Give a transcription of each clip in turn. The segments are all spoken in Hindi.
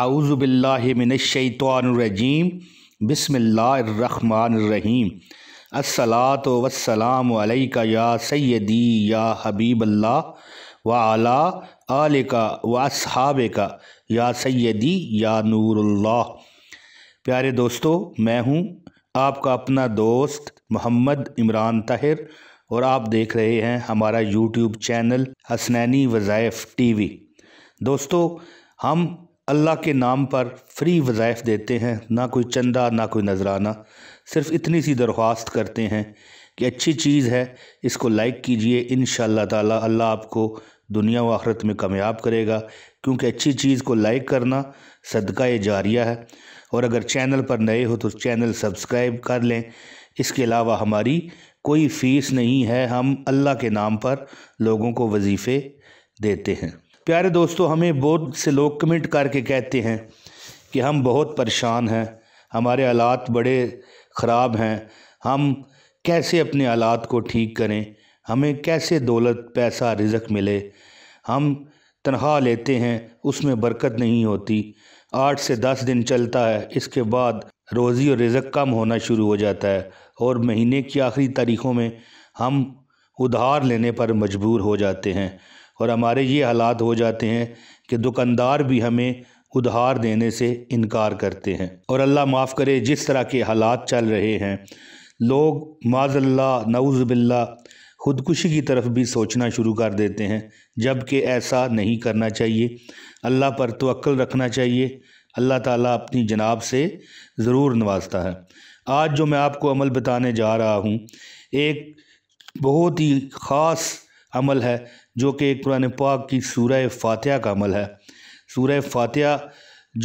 आउज़बिल्लिमिनशैतरजीम बसमीम असलात वसलाम या सैदी या हबीबल्ला व आला आल का व का या सैदी या नूरुल्लाह प्यारे दोस्तों मैं हूँ आपका अपना दोस्त मोहम्मद इमरान ताहिर और आप देख रहे हैं हमारा यूट्यूब चैनल हसनैनी वज़ाइफ वी दोस्तों हम अल्लाह के नाम पर फ्री वज़ायफ़ देते हैं ना कोई चंदा ना कोई नजराना सिर्फ इतनी सी दरख्वास्त करते हैं कि अच्छी चीज़ है इसको लाइक कीजिए इन ताला अल्लाह आपको दुनिया व आखरत में कामयाब करेगा क्योंकि अच्छी चीज़ को लाइक करना सदका जारिया है और अगर चैनल पर नए हो तो चैनल सब्सक्राइब कर लें इसके अलावा हमारी कोई फ़ीस नहीं है हम अल्लाह के नाम पर लोगों को वजीफ़े देते हैं प्यारे दोस्तों हमें बहुत से लोग कमेंट करके कहते हैं कि हम बहुत परेशान हैं हमारे हालात बड़े ख़राब हैं हम कैसे अपने हालात को ठीक करें हमें कैसे दौलत पैसा रिजक मिले हम तनख्वाह लेते हैं उसमें बरकत नहीं होती आठ से दस दिन चलता है इसके बाद रोज़ी और रिजक कम होना शुरू हो जाता है और महीने की आखिरी तारीखों में हम उधार लेने पर मजबूर हो जाते हैं और हमारे ये हालात हो जाते हैं कि दुकानदार भी हमें उधार देने से इनकार करते हैं और अल्लाह माफ़ करे जिस तरह के हालात चल रहे हैं लोग माजल्ला नउज़बिल्ला ख़ुदकुशी की तरफ भी सोचना शुरू कर देते हैं जबकि ऐसा नहीं करना चाहिए अल्लाह पर तवक्ल रखना चाहिए अल्लाह ताला अपनी जनाब से ज़रूर नवाजता है आज जो मैं आपको अमल बताने जा रहा हूँ एक बहुत ही ख़ास अमल है जो कि एक कुरान पाक की सूर फातह का अमल है सूर फातह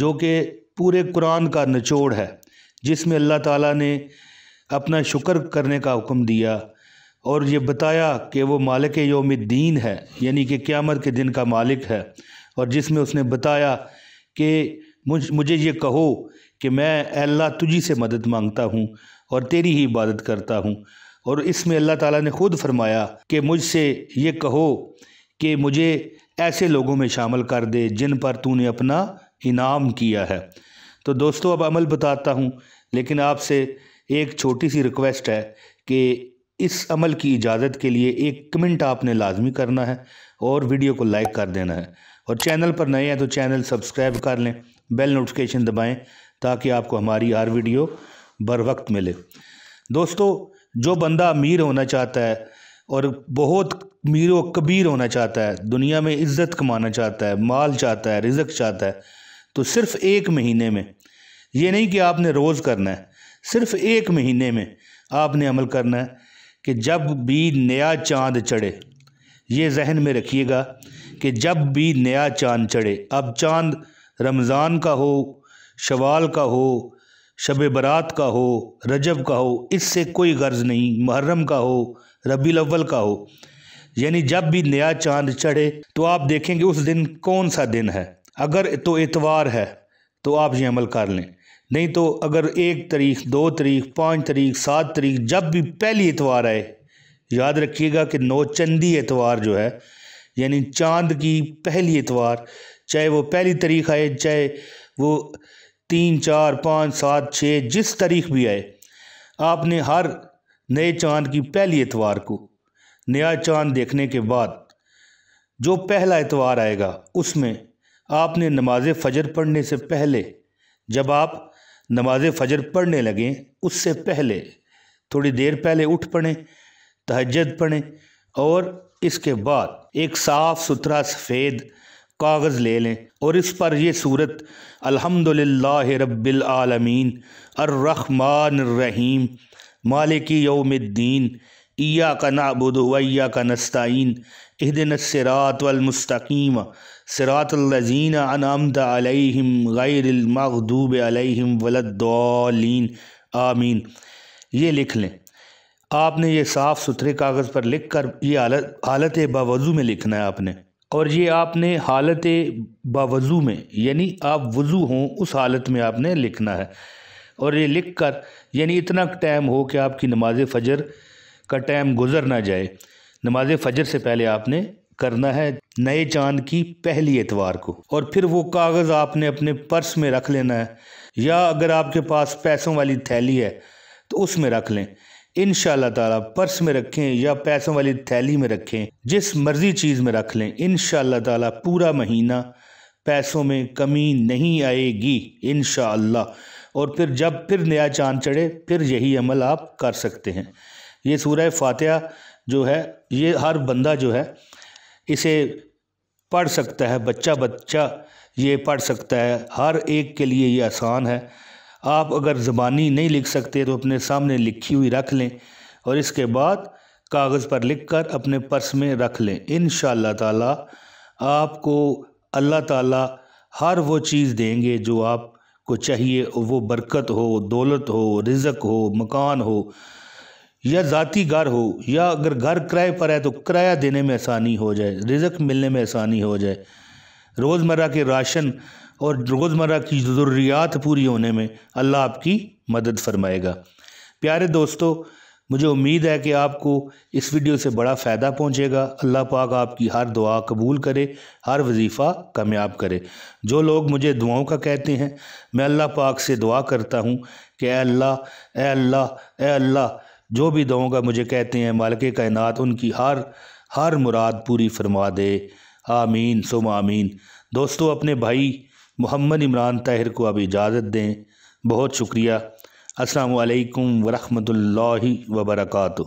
जो कि पूरे कुरान का निचोड़ है जिसमें अल्लाह ताला ने अपना शुक्र करने का हुक्म दिया और ये बताया कि वो मालिक योम दीन है यानी कि क़्यामत के दिन का मालिक है और जिसमें उसने बताया कि मुझ मुझे ये कहो कि मैं अल्लाह तुझी से मदद मांगता हूँ और तेरी ही इबादत करता हूँ और इसमें अल्लाह ताला ने खुद फरमाया कि मुझसे ये कहो कि मुझे ऐसे लोगों में शामिल कर दे जिन पर तूने अपना इनाम किया है तो दोस्तों अब अमल बताता हूँ लेकिन आपसे एक छोटी सी रिक्वेस्ट है कि इस अमल की इजाज़त के लिए एक कमेंट आपने लाजमी करना है और वीडियो को लाइक कर देना है और चैनल पर नए हैं तो चैनल सब्सक्राइब कर लें बेल नोटिफिकेशन दबाएं ताकि आपको हमारी हर वीडियो बर वक्त मिले दोस्तों जो बंदा अमीर होना चाहता है और बहुत मीर व कबीर होना चाहता है दुनिया में इज़्ज़त कमाना चाहता है माल चाहता है रिजक चाहता है तो सिर्फ़ एक महीने में ये नहीं कि आपने रोज़ करना है सिर्फ़ एक महीने में आपने अमल करना है कि जब भी नया चांद चढ़े ये जहन में रखिएगा कि जब भी नया चांद चढ़े अब चांद रमज़ान का हो शवाल का हो शब बरात का हो रजब का हो इससे कोई गर्ज नहीं मुहर्रम का हो रबी अव्वल का हो यानी जब भी नया चांद चढ़े तो आप देखेंगे उस दिन कौन सा दिन है अगर तो एतवार है तो आप ये अमल कर लें नहीं तो अगर एक तारीख दो तारीख पाँच तारीख सात तारीख जब भी पहली एतवार आए याद रखिएगा कि नौचंदी एतवार जो है यानी चांद की पहली एतवार चाहे वो पहली तारीख आए चाहे वो तीन चार पाँच सात छः जिस तारीख भी आए आपने हर नए चांद की पहली एतवार को नया चांद देखने के बाद जो पहला एतवार आएगा उसमें आपने नमाज फजर पढ़ने से पहले जब आप नमाज फजर पढ़ने लगें उससे पहले थोड़ी देर पहले उठ पड़ें तहजद पढ़ें और इसके बाद एक साफ़ सुथरा सफ़ेद कागज़ ले लें और इस पर यह सूरत अल्हम्दुलिल्लाह रब्बिल आलमीन अर्रहमान रहीम मालिकी यौमद्दीन ईया का नाबुद का नस्ताइन इहदिन सिरात वलमस्तकीम सिरातल्लजीन अनामत अलैहिम गैरमखूब अलैहिम आमीन ये लिख लें आपने ये साफ़ सुथरे कागज़ पर लिख कर ये हालत हालत में लिखना है आपने और ये आपने हालत बावज़ू में यानी आप वज़ू हों उस हालत में आपने लिखना है और ये लिख कर यानी इतना टाइम हो कि आपकी नमाज फ़जर का टाइम गुजर ना जाए नमाज फ़जर से पहले आपने करना है नए चांद की पहली एतवार को और फिर वो कागज़ आपने अपने पर्स में रख लेना है या अगर आपके पास पैसों वाली थैली है तो उसमें रख लें इन ताला पर्स में रखें या पैसों वाली थैली में रखें जिस मर्जी चीज़ में रख लें इन ताला पूरा महीना पैसों में कमी नहीं आएगी इन और फिर जब फिर नया चांद चढ़े फिर यही अमल आप कर सकते हैं ये सूर्य फातह जो है ये हर बंदा जो है इसे पढ़ सकता है बच्चा बच्चा ये पढ़ सकता है हर एक के लिए ये आसान है आप अगर ज़बानी नहीं लिख सकते तो अपने सामने लिखी हुई रख लें और इसके बाद कागज़ पर लिखकर अपने पर्स में रख लें इन ताला आपको अल्लाह ताला हर वो चीज़ देंगे जो आपको चाहिए वो बरकत हो दौलत हो रिजक हो मकान हो या ज़ाती घर हो या अगर घर किराए पर है तो किराया देने में आसानी हो जाए रिजक मिलने में आसानी हो जाए रोज़मर्रा के राशन और रोज़मर्रा की ज़रूरियात पूरी होने में अल्लाह आपकी मदद फरमाएगा प्यारे दोस्तों मुझे उम्मीद है कि आपको इस वीडियो से बड़ा फ़ायदा पहुंचेगा अल्लाह पाक आपकी हर दुआ कबूल करे हर वजीफ़ा कामयाब करे जो लोग मुझे दुआओं का कहते हैं मैं अल्लाह पाक से दुआ करता हूं कि अल्लाह अल्लाह अल्लाह जो भी दुआओं का मुझे कहते हैं मालिक कायनात उनकी हर हर मुराद पूरी फरमा दे आमीन सुम आमीन दोस्तों अपने भाई मोहम्मद इमरान ताहिर को अब इजाज़त दें बहुत शुक्रिया अस्सलाम वालेकुम वरहमतुल्लाहि व